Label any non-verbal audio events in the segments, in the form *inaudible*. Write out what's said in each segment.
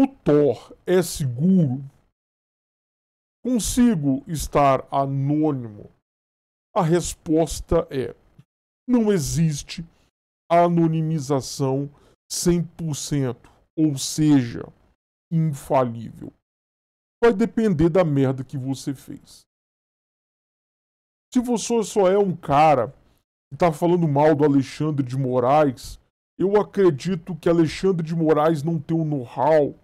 o Thor é seguro. Consigo estar anônimo? A resposta é: não existe anonimização 100%, ou seja, infalível. Vai depender da merda que você fez. Se você só é um cara que está falando mal do Alexandre de Moraes, eu acredito que Alexandre de Moraes não tem o know-how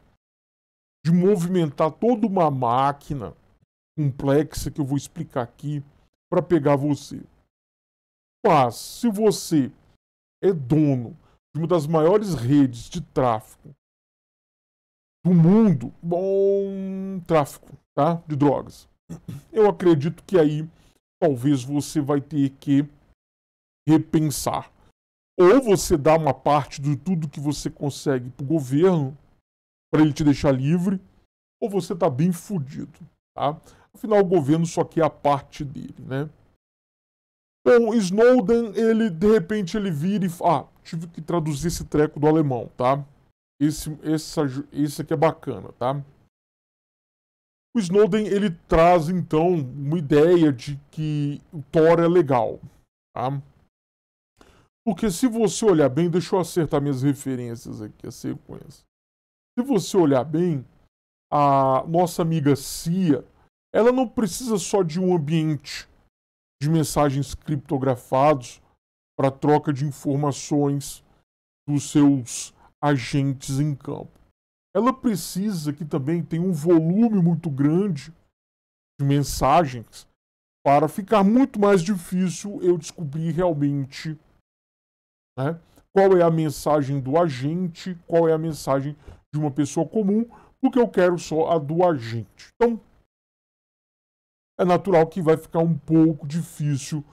de movimentar toda uma máquina complexa que eu vou explicar aqui para pegar você. Mas se você é dono de uma das maiores redes de tráfico do mundo, bom tráfico, tá? De drogas. Eu acredito que aí talvez você vai ter que repensar. Ou você dá uma parte de tudo que você consegue para o governo, para ele te deixar livre, ou você está bem fudido, tá? Afinal, o governo só quer a parte dele, né? Então, Snowden, ele, de repente, ele vira e... Ah, tive que traduzir esse treco do alemão, tá? Esse, essa, esse aqui é bacana, tá? O Snowden, ele traz, então, uma ideia de que o Tor é legal, tá? Porque se você olhar bem, deixa eu acertar minhas referências aqui, a sequência. Se você olhar bem, a nossa amiga Cia, ela não precisa só de um ambiente de mensagens criptografados para troca de informações dos seus agentes em campo. Ela precisa que também tenha um volume muito grande de mensagens para ficar muito mais difícil eu descobrir realmente né, qual é a mensagem do agente, qual é a mensagem de uma pessoa comum, porque eu quero só a do agente. Então, é natural que vai ficar um pouco difícil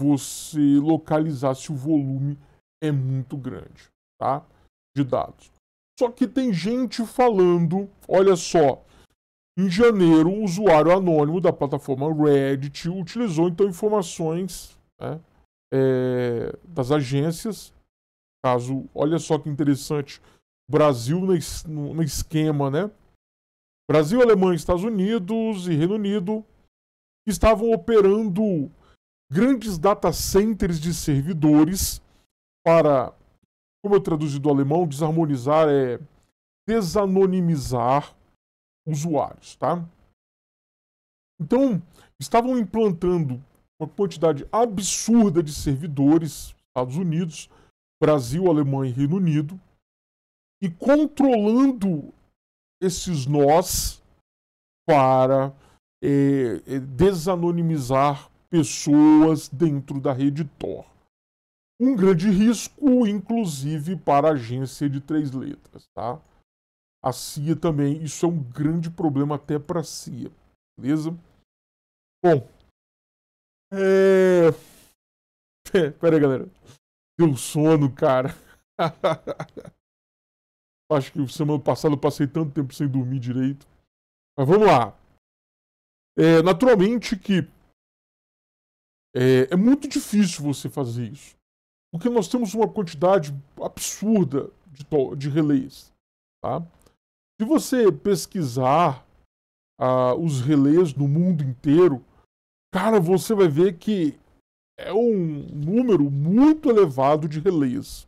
você localizar se o volume é muito grande, tá? De dados. Só que tem gente falando, olha só, em janeiro, um usuário anônimo da plataforma Reddit utilizou então informações né, é, das agências. Caso, olha só que interessante, Brasil no esquema, né? Brasil, Alemanha, Estados Unidos e Reino Unido estavam operando grandes data centers de servidores para, como eu traduzi do alemão, desarmonizar é desanonimizar usuários, tá? Então, estavam implantando uma quantidade absurda de servidores, Estados Unidos, Brasil, Alemanha e Reino Unido, e controlando esses nós para é, é, desanonimizar pessoas dentro da rede Tor. Um grande risco, inclusive, para a agência de três letras, tá? A CIA também, isso é um grande problema até para a CIA, beleza? Bom, é... *laughs* Pera aí, galera. Deu sono, cara. *laughs* Acho que semana passada eu passei tanto tempo sem dormir direito. Mas vamos lá. É, naturalmente que é, é muito difícil você fazer isso. Porque nós temos uma quantidade absurda de, de relés. Tá? Se você pesquisar ah, os relés no mundo inteiro, cara, você vai ver que é um número muito elevado de relés.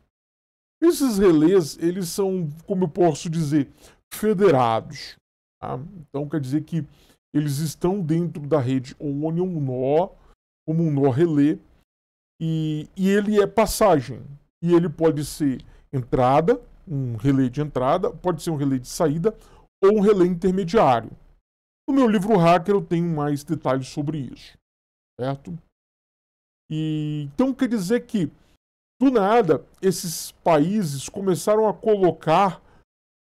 Esses relés, eles são, como eu posso dizer, federados. Tá? Então quer dizer que eles estão dentro da rede Onion, um nó, como um nó relé, e, e ele é passagem. E ele pode ser entrada, um relé de entrada, pode ser um relé de saída ou um relé intermediário. No meu livro Hacker eu tenho mais detalhes sobre isso, certo? E, então quer dizer que do nada, esses países começaram a colocar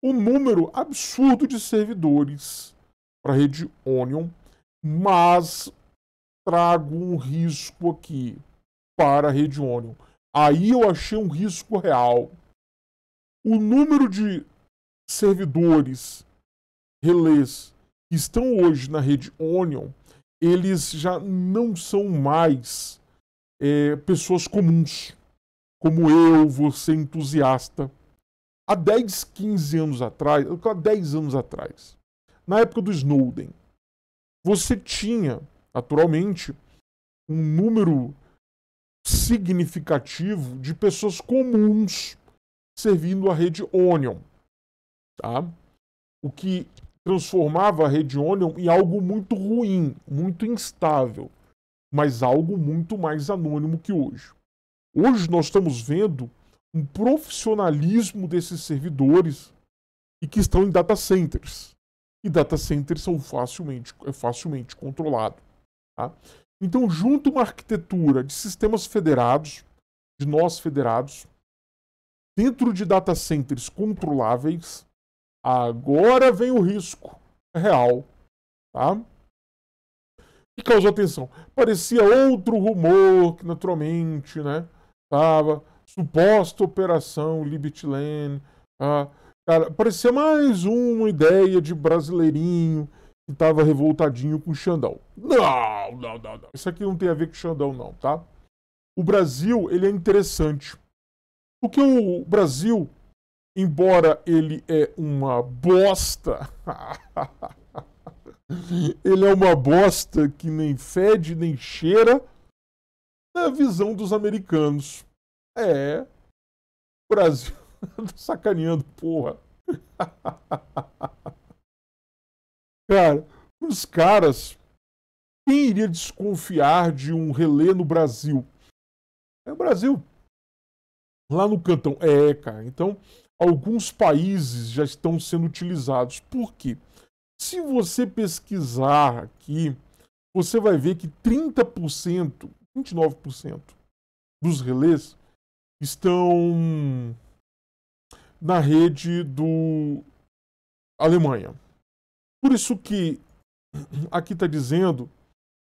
um número absurdo de servidores para a rede Onion, mas trago um risco aqui para a rede Onion. Aí eu achei um risco real. O número de servidores relés que estão hoje na rede Onion, eles já não são mais é, pessoas comuns como eu, você entusiasta. Há 10, 15 anos atrás, 10 anos atrás, na época do Snowden, você tinha, naturalmente, um número significativo de pessoas comuns servindo a rede Onion, tá? O que transformava a rede Onion em algo muito ruim, muito instável, mas algo muito mais anônimo que hoje. Hoje nós estamos vendo um profissionalismo desses servidores e que estão em data centers. E data centers são facilmente, é facilmente controlados. Tá? Então, junto uma arquitetura de sistemas federados, de nós federados, dentro de data centers controláveis, agora vem o risco real. Tá? E causou atenção. Parecia outro rumor que, naturalmente, né? tava, suposta operação Libitlane, ah, tá? cara, parecia mais uma ideia de brasileirinho que tava revoltadinho com o Xandão. Não, não, não, não. Isso aqui não tem a ver com o Xandão, não, tá? O Brasil, ele é interessante. Porque o Brasil, embora ele é uma bosta, *laughs* ele é uma bosta que nem fede, nem cheira, na visão dos americanos. É. Brasil. *laughs* sacaneando, porra. *laughs* Cara, os caras. Quem iria desconfiar de um relé no Brasil? É o Brasil. Lá no cantão. É, cara. Então, alguns países já estão sendo utilizados. Por quê? Se você pesquisar aqui, você vai ver que 30% 29% dos relés estão na rede do Alemanha. Por isso que aqui está dizendo,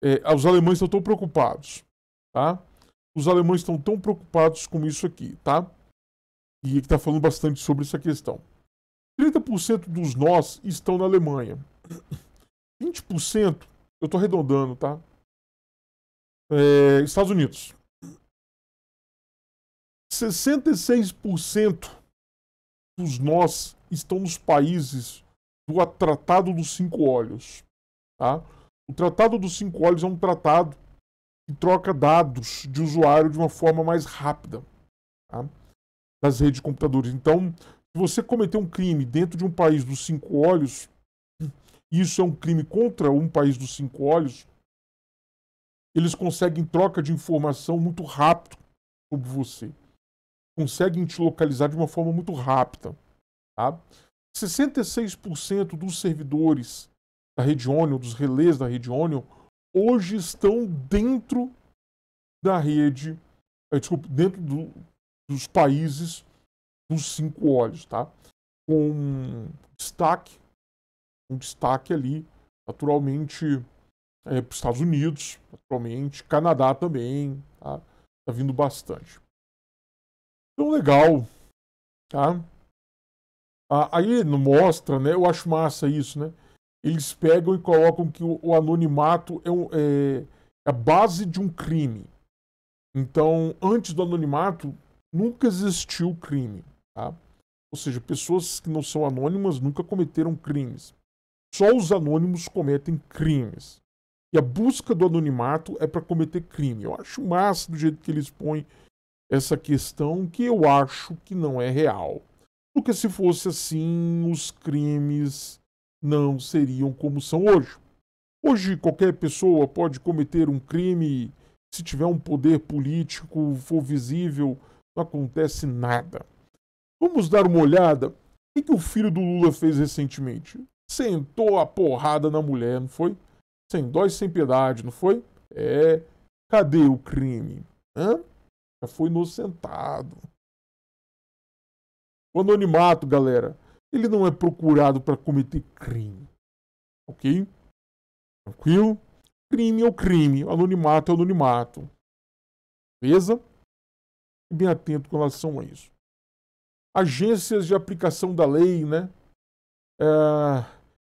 é, ah, os alemães estão tão preocupados, tá? Os alemães estão tão preocupados com isso aqui, tá? E está falando bastante sobre essa questão. 30% dos nós estão na Alemanha. 20%, eu estou arredondando, tá? É, Estados Unidos. 66% dos nós estão nos países do Tratado dos Cinco Olhos. Tá? O Tratado dos Cinco Olhos é um tratado que troca dados de usuário de uma forma mais rápida tá? das redes de computadores. Então, se você cometer um crime dentro de um país dos Cinco Olhos, isso é um crime contra um país dos Cinco Olhos, eles conseguem troca de informação muito rápido sobre você. Conseguem te localizar de uma forma muito rápida. Tá? 66% dos servidores da rede Onion, dos relés da rede Onion, hoje estão dentro da rede, eh, desculpa, dentro do, dos países dos cinco olhos, tá? Com um destaque, um destaque ali, naturalmente, é, para os Estados Unidos, atualmente, Canadá também, tá? Tá vindo bastante. Então, legal, tá? Ah, aí não mostra, né? Eu acho massa isso, né? Eles pegam e colocam que o, o anonimato é, um, é, é, a base de um crime. Então, antes do anonimato, nunca existiu crime, tá? Ou seja, pessoas que não são anônimas nunca cometeram crimes. Só os anônimos cometem crimes. E a busca do anonimato é para cometer crime. Eu acho massa do jeito que ele expõe essa questão, que eu acho que não é real. Porque se fosse assim, os crimes não seriam como são hoje. Hoje, qualquer pessoa pode cometer um crime, se tiver um poder político, for visível, não acontece nada. Vamos dar uma olhada. O que, que o filho do Lula fez recentemente? Sentou a porrada na mulher, não foi? sem dó e sem piedade, não foi? É. Cadê o crime? Hã? Já foi inocentado. O anonimato, galera, ele não é procurado para cometer crime. Ok? Tranquilo? Crime é o crime, anonimato é o anonimato. Beleza? Fique bem atento com relação a isso. Agências de aplicação da lei, né? É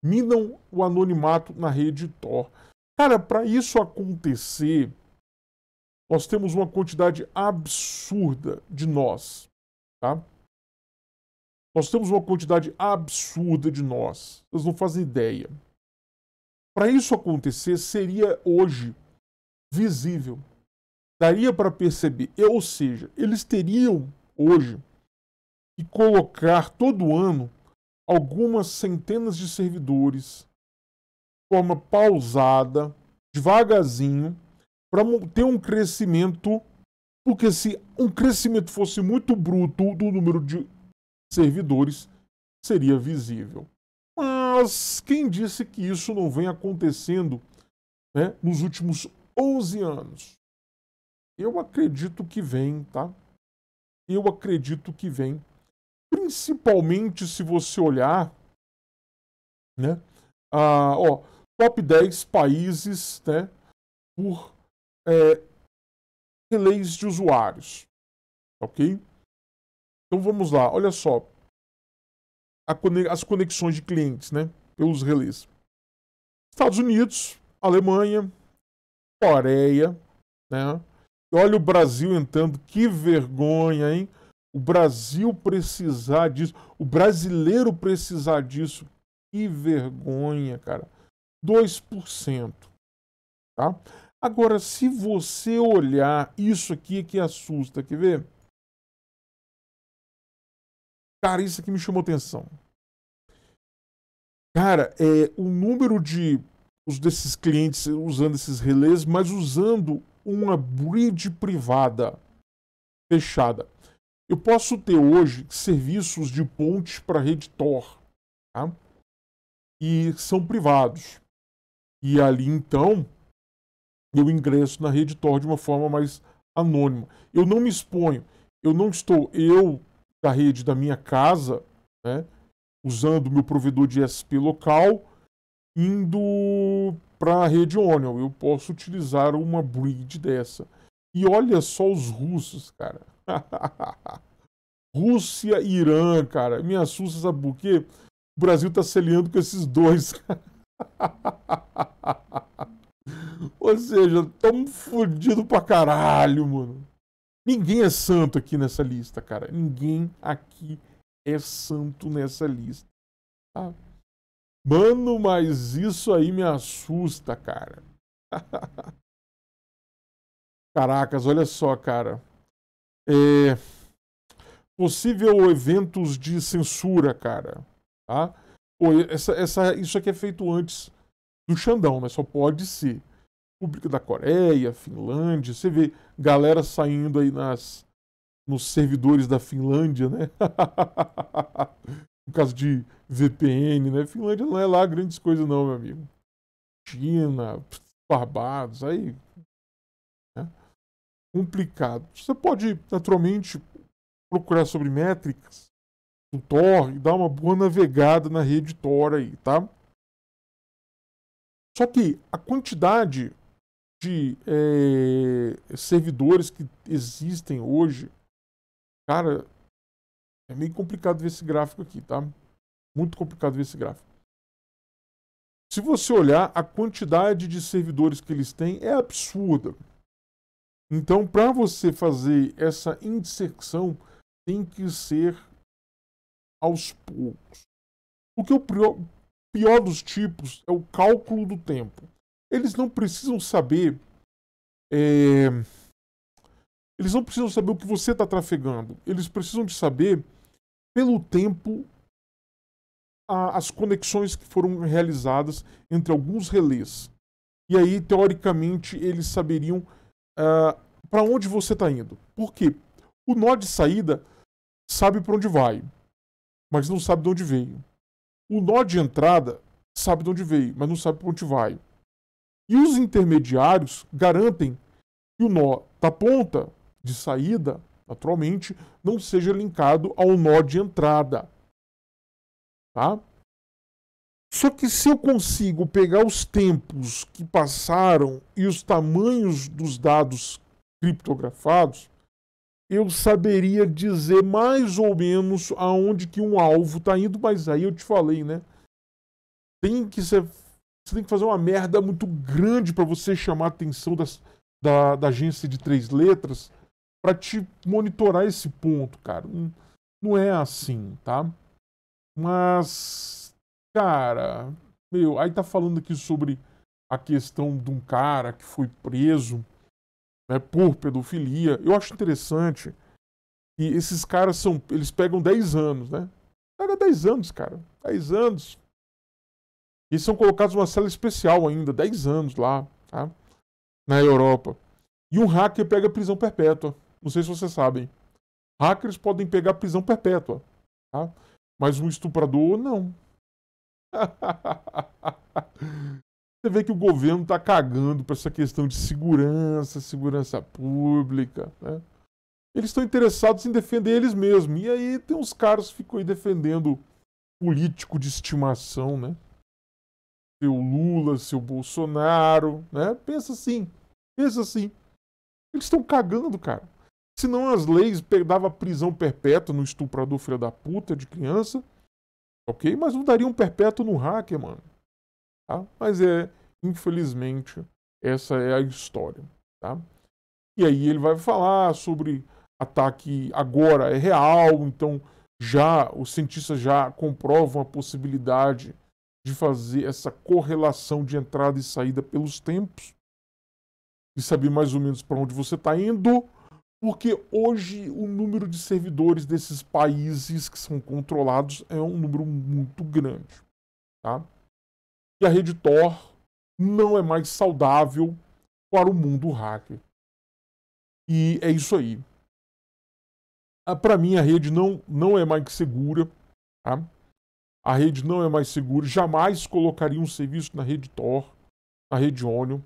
minam o anonimato na rede Tor. Cara, para isso acontecer, nós temos uma quantidade absurda de nós, tá? Nós temos uma quantidade absurda de nós. Vocês não fazem ideia. Para isso acontecer, seria hoje visível. Daria para perceber. É, ou seja, eles teriam hoje que colocar todo ano algumas centenas de servidores, de forma pausada, devagarzinho, para ter um crescimento, porque se um crescimento fosse muito bruto do número de servidores, seria visível. Mas quem disse que isso não vem acontecendo né, nos últimos 11 anos? Eu acredito que vem, tá? Eu acredito que vem principalmente se você olhar, né? Ah, ó, top 10 países, né? Por é, relays de usuários, ok? Então vamos lá, olha só. as conexões de clientes, né? Pelos relays. Estados Unidos, Alemanha, Coreia, né? E olha o Brasil entrando, que vergonha, hein? o Brasil precisar disso, o brasileiro precisar disso. Que vergonha, cara. 2%. Tá? Agora, se você olhar isso aqui que assusta, quer ver? Cara, isso aqui me chamou atenção. Cara, é o número de os desses clientes usando esses relés, mas usando uma bridge privada fechada. Eu posso ter hoje serviços de pontes para rede Tor, tá? E são privados. E ali então eu ingresso na rede Tor de uma forma mais anônima. Eu não me exponho. Eu não estou eu da rede da minha casa, né, usando meu provedor de SP local, indo para a rede Onion. Eu posso utilizar uma bridge dessa. E olha só os russos, cara. *laughs* Rússia e Irã, cara. Me assusta, sabe por quê? O Brasil tá celeando com esses dois. *laughs* Ou seja, tamo fodido pra caralho, mano. Ninguém é santo aqui nessa lista, cara. Ninguém aqui é santo nessa lista. Tá? Mano, mas isso aí me assusta, cara. *laughs* Caracas, olha só, cara. É, possível eventos de censura, cara. Tá? Pô, essa, essa, isso aqui é feito antes do Xandão, né? Só pode ser. República da Coreia, Finlândia, você vê galera saindo aí nas, nos servidores da Finlândia, né? no *laughs* caso de VPN, né? Finlândia não é lá grandes coisas não, meu amigo. China, Barbados, aí complicado. Você pode, naturalmente, procurar sobre métricas do Tor e dar uma boa navegada na rede Tor aí, tá? Só que a quantidade de é, servidores que existem hoje, cara, é meio complicado ver esse gráfico aqui, tá? Muito complicado ver esse gráfico. Se você olhar, a quantidade de servidores que eles têm é absurda. Então, para você fazer essa intersecção, tem que ser aos poucos. O que o pior, pior dos tipos é o cálculo do tempo. Eles não precisam saber. É... Eles não precisam saber o que você está trafegando. Eles precisam de saber, pelo tempo, a, as conexões que foram realizadas entre alguns relés. E aí, teoricamente, eles saberiam ah, para onde você está indo. Porque o nó de saída sabe para onde vai, mas não sabe de onde veio. O nó de entrada sabe de onde veio, mas não sabe para onde vai. E os intermediários garantem que o nó da ponta de saída, naturalmente, não seja linkado ao nó de entrada. Tá? Só que se eu consigo pegar os tempos que passaram e os tamanhos dos dados criptografados, eu saberia dizer mais ou menos aonde que um alvo está indo, mas aí eu te falei, né? Tem que ser, você tem que fazer uma merda muito grande para você chamar a atenção das, da, da agência de três letras para te monitorar esse ponto, cara. Não, não é assim, tá? Mas Cara, meu, aí tá falando aqui sobre a questão de um cara que foi preso né, por pedofilia. Eu acho interessante que esses caras são. Eles pegam 10 anos, né? Pega 10 anos, cara. 10 anos. E são colocados numa cela especial ainda, 10 anos lá, tá? Na Europa. E um hacker pega prisão perpétua. Não sei se vocês sabem. Hackers podem pegar prisão perpétua, tá? Mas um estuprador, não. *laughs* Você vê que o governo está cagando para essa questão de segurança, segurança pública. Né? Eles estão interessados em defender eles mesmos. E aí tem uns caras que ficam aí defendendo político de estimação, né? Seu Lula, seu Bolsonaro, né? Pensa assim, pensa assim. Eles estão cagando, cara. Se não as leis dava prisão perpétua no estuprador filho da puta de criança Ok? Mas não daria um perpétuo no hacker, mano. Tá? Mas é, infelizmente, essa é a história. Tá? E aí ele vai falar sobre ataque agora é real, então já os cientistas já comprovam a possibilidade de fazer essa correlação de entrada e saída pelos tempos e saber mais ou menos para onde você está indo porque hoje o número de servidores desses países que são controlados é um número muito grande. Tá? E a rede Tor não é mais saudável para o mundo hacker. E é isso aí. Ah, para mim, a rede não, não é mais segura. Tá? A rede não é mais segura. Jamais colocaria um serviço na rede Tor, na rede Onion.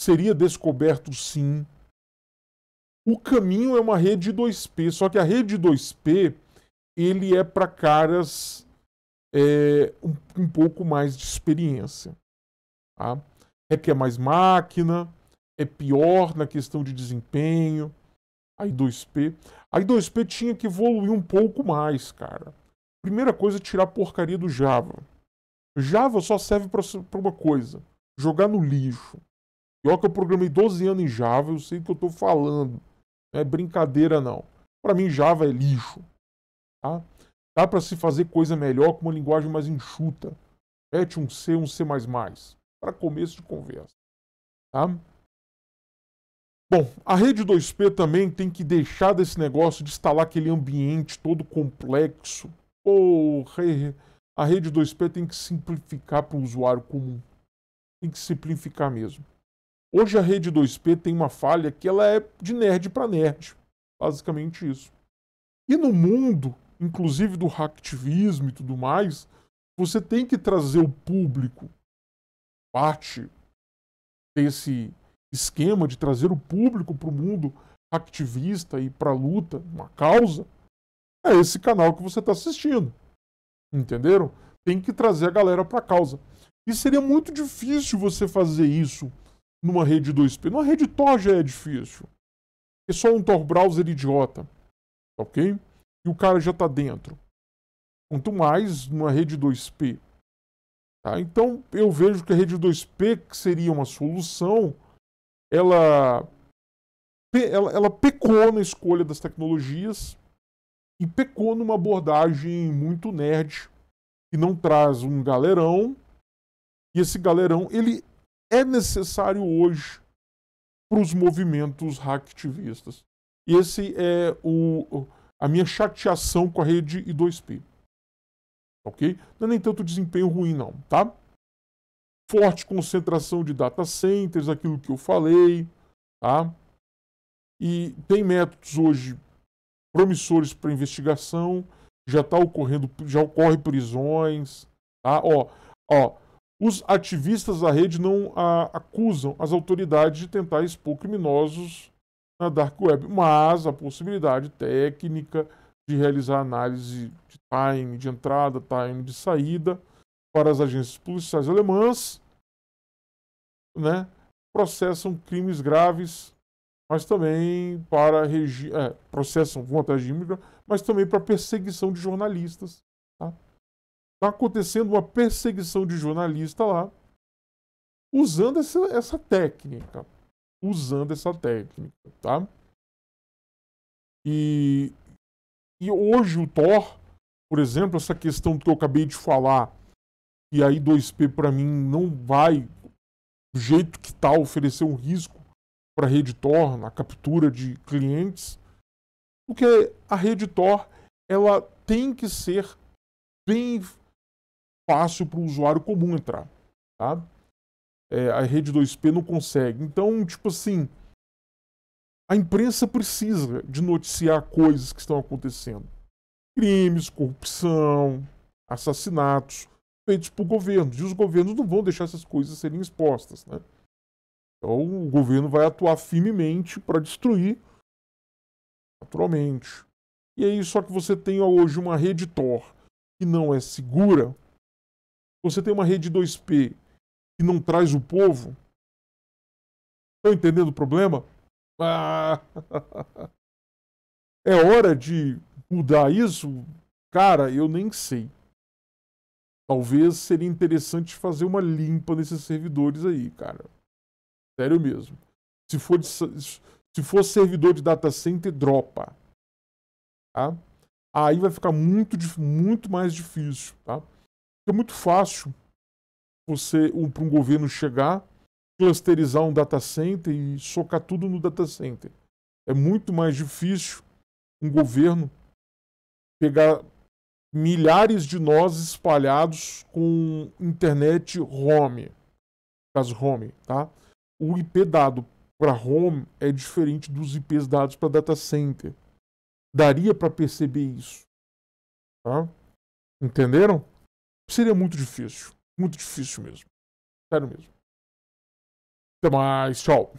Seria descoberto, sim, o caminho é uma rede 2P, só que a rede 2P ele é para caras é, um, um, pouco mais de experiência. Tá? É que é mais máquina, é pior na questão de desempenho. A I2P. A I2P tinha que evoluir um pouco mais, cara. Primeira coisa, é tirar a porcaria do Java. Java só serve para uma coisa: jogar no lixo. Pior que eu programei 12 anos em Java, eu sei do que eu estou falando. Não é brincadeira, não. Para mim, Java é lixo. Tá? Dá para se fazer coisa melhor com uma linguagem mais enxuta. Mete um C, um C++. Para começo de conversa. Tá? Bom, a rede 2P também tem que deixar desse negócio de instalar aquele ambiente todo complexo. Porra, a rede 2P tem que simplificar para o usuário comum. Tem que simplificar mesmo. Hoje a rede 2P tem uma falha que ela é de nerd para nerd. Basicamente isso. E no mundo, inclusive do hacktivismo e tudo mais, você tem que trazer o público parte desse esquema de trazer o público para o mundo hacktivista e para a luta, uma causa, é esse canal que você está assistindo. Entenderam? Tem que trazer a galera para a causa. E seria muito difícil você fazer isso numa rede 2P. Numa rede Tor já é difícil. É só um Tor browser idiota. Ok? E o cara já está dentro. Quanto mais numa rede 2P. Tá? Então eu vejo que a rede 2P, que seria uma solução, ela, ela, ela pecou na escolha das tecnologias e pecou numa abordagem muito nerd que não traz um galerão. E esse galerão, ele é necessário hoje para os movimentos hacktivistas. E esse é o, a minha chateação com a rede I2P. Ok? Não é nem tanto desempenho ruim, não, tá? Forte concentração de data centers, aquilo que eu falei, tá? E tem métodos hoje promissores para investigação, já está ocorrendo, já ocorre prisões, tá? Ó, ó, os ativistas da rede não a, acusam as autoridades de tentar expor criminosos na dark web, mas a possibilidade técnica de realizar análise de time de entrada, time de saída para as agências policiais alemãs, né, processam crimes graves, mas também para regi é, processam vontade de mas também para perseguição de jornalistas Está acontecendo uma perseguição de jornalista lá, usando essa, essa técnica. Usando essa técnica, tá? E, e hoje o Thor, por exemplo, essa questão que eu acabei de falar, e aí 2P para mim não vai, do jeito que tá, oferecer um risco para a rede Tor na captura de clientes, porque a rede Tor ela tem que ser bem fácil para o usuário comum entrar, tá? É, a rede 2P não consegue. Então, tipo assim, a imprensa precisa de noticiar coisas que estão acontecendo. Crimes, corrupção, assassinatos feitos por governos. E os governos não vão deixar essas coisas serem expostas, né? Então, o governo vai atuar firmemente para destruir, naturalmente. E aí, só que você tem hoje uma rede Tor que não é segura, você tem uma rede 2P que não traz o povo. Estão tá entendendo o problema? Ah. *laughs* É hora de mudar isso? Cara, eu nem sei. Talvez seria interessante fazer uma limpa nesses servidores aí, cara. Sério mesmo. Se for, de, se for servidor de data center, dropa. Tá? Aí vai ficar muito, muito mais difícil, tá? é muito fácil você um, para um governo chegar, clusterizar um data center e socar tudo no data center. É muito mais difícil um governo pegar milhares de nós espalhados com internet home, caso home, tá? O IP dado para home é diferente dos IPs dados para data center. Daria para perceber isso, tá? Entenderam? Seria muito difícil. Muito difícil mesmo. Sério mesmo. Até mais. Tchau.